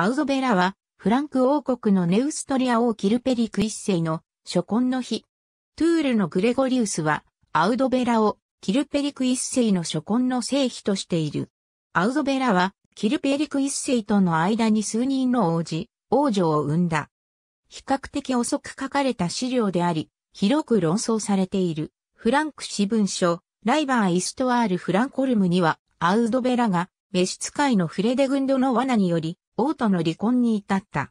アウゾベラは、フランク王国のネウストリア王キルペリク一世の初婚の日。トゥールのグレゴリウスは、アウドベラをキルペリク一世の初婚の聖妃としている。アウゾベラは、キルペリク一世との間に数人の王子、王女を生んだ。比較的遅く書かれた資料であり、広く論争されている、フランク私文書、ライバー・イストワール・フランコルムには、アウドベラが、召使いのフレデグンドの罠により、王との離婚に至った。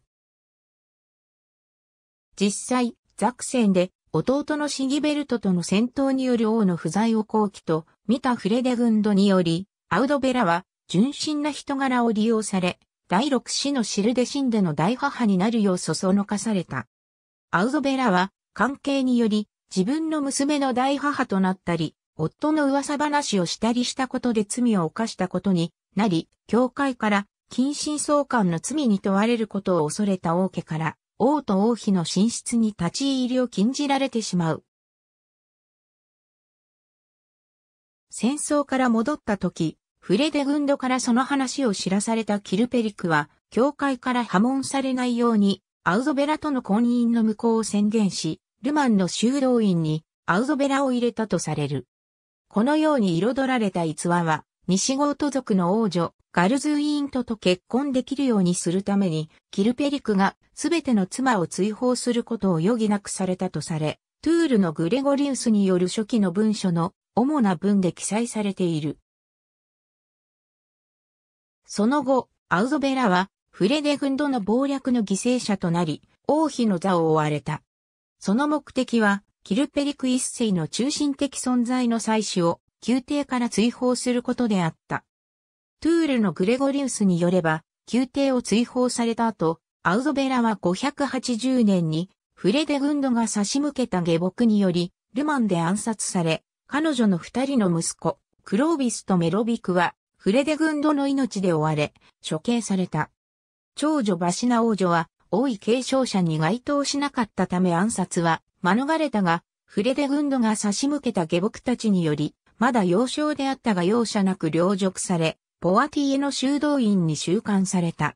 実際、ザクセンで弟のシギベルトとの戦闘による王の不在を後期と見たフレデグンドにより、アウドベラは純真な人柄を利用され、第六子のシルデシンでの大母になるようそそのかされた。アウドベラは関係により自分の娘の大母となったり、夫の噂話をしたりしたことで罪を犯したことになり、教会から近親相関の罪に問われることを恐れた王家から、王と王妃の寝室に立ち入りを禁じられてしまう。戦争から戻った時、フレデグンドからその話を知らされたキルペリクは、教会から破門されないように、アウゾベラとの婚姻の無効を宣言し、ルマンの修道院にアウゾベラを入れたとされる。このように彩られた逸話は、西ゴート族の王女、ガルズウイーントと結婚できるようにするために、キルペリクが全ての妻を追放することを余儀なくされたとされ、トゥールのグレゴリウスによる初期の文書の主な文で記載されている。その後、アウゾベラはフレデ軍との謀略の犠牲者となり、王妃の座を追われた。その目的は、キルペリク一世の中心的存在の祭祀を宮廷から追放することであった。トゥールのグレゴリウスによれば、宮廷を追放された後、アウゾベラは580年に、フレデグンドが差し向けた下僕により、ルマンで暗殺され、彼女の二人の息子、クロービスとメロビクは、フレデグンドの命で追われ、処刑された。長女バシナ王女は、王位継承者に該当しなかったため暗殺は免れたが、フレデグンドが差し向けた下僕たちにより、まだ幼少であったが容赦なく領辱され、ポアティエの修道院に収監された。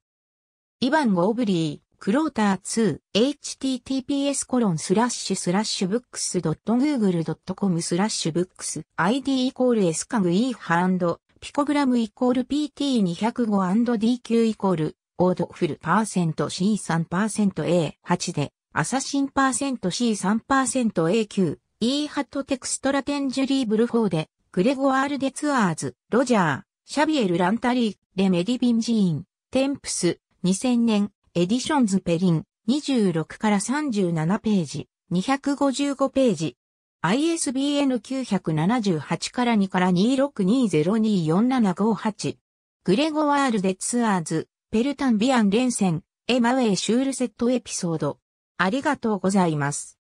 イヴァン・ゴーブリー、クローター 2https コロンスラッシュスラッシュブックス .google.com スラッシュブックス id イコール s カグイーハピコグラムイコール pt205&dq イコールオードフルパーセント C3% A8 でアサシンパーセント C3% A9 イーハットテクストラテンジュリーブルフォーデ、グレゴアールデツアーズ、ロジャー、シャビエル・ランタリー、レ・メディビンジーン、テンプス、2000年、エディションズ・ペリン、26から37ページ、255ページ。ISBN 978から2から2 6 2 0 2 4 7 5 8グレゴワール・デツアーズ、ペルタンビアン連戦、エマウェイ・シュールセットエピソード。ありがとうございます。